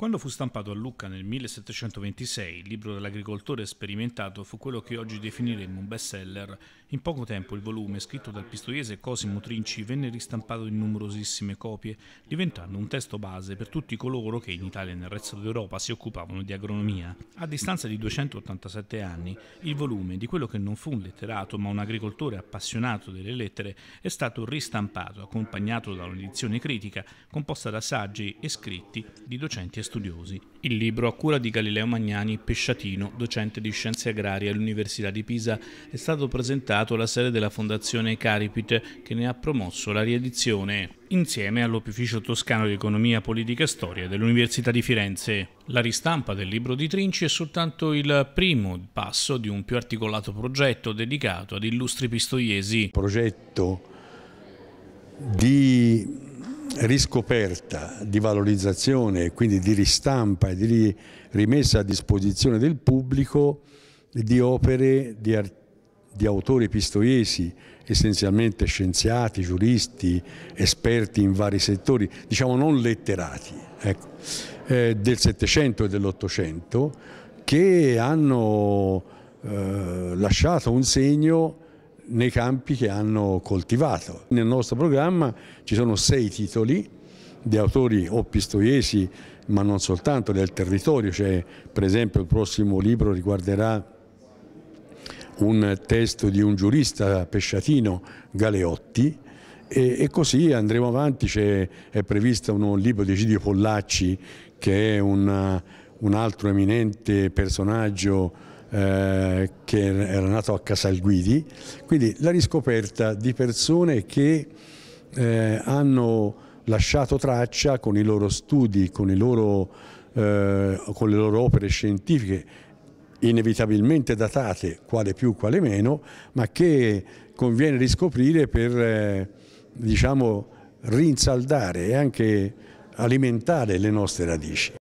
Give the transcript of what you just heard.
Quando fu stampato a Lucca nel 1726, il libro dell'agricoltore sperimentato fu quello che oggi definiremmo un bestseller. In poco tempo il volume, scritto dal pistoiese Cosimo Trinci, venne ristampato in numerosissime copie, diventando un testo base per tutti coloro che in Italia e nel resto d'Europa si occupavano di agronomia. A distanza di 287 anni, il volume di quello che non fu un letterato ma un agricoltore appassionato delle lettere è stato ristampato, accompagnato da un'edizione critica composta da saggi e scritti di docenti e studenti studiosi. Il libro, a cura di Galileo Magnani Pesciatino, docente di scienze agrarie all'Università di Pisa, è stato presentato alla sede della Fondazione Caripit, che ne ha promosso la riedizione insieme all'Opificio Toscano di Economia, Politica e Storia dell'Università di Firenze. La ristampa del libro di Trinci è soltanto il primo passo di un più articolato progetto dedicato ad illustri pistoiesi. Progetto di riscoperta, di valorizzazione, quindi di ristampa e di rimessa a disposizione del pubblico di opere di, di autori pistoiesi, essenzialmente scienziati, giuristi, esperti in vari settori, diciamo non letterati, ecco, eh, del Settecento e dell'Ottocento, che hanno eh, lasciato un segno nei campi che hanno coltivato. Nel nostro programma ci sono sei titoli di autori o pistoiesi, ma non soltanto del territorio, cioè per esempio il prossimo libro riguarderà un testo di un giurista pesciatino Galeotti e, e così andremo avanti, è, è previsto un libro di Egidio Pollacci che è una, un altro eminente personaggio eh, che era nato a Casalguidi, quindi la riscoperta di persone che eh, hanno lasciato traccia con i loro studi, con, loro, eh, con le loro opere scientifiche inevitabilmente datate, quale più, quale meno, ma che conviene riscoprire per eh, diciamo, rinsaldare e anche alimentare le nostre radici.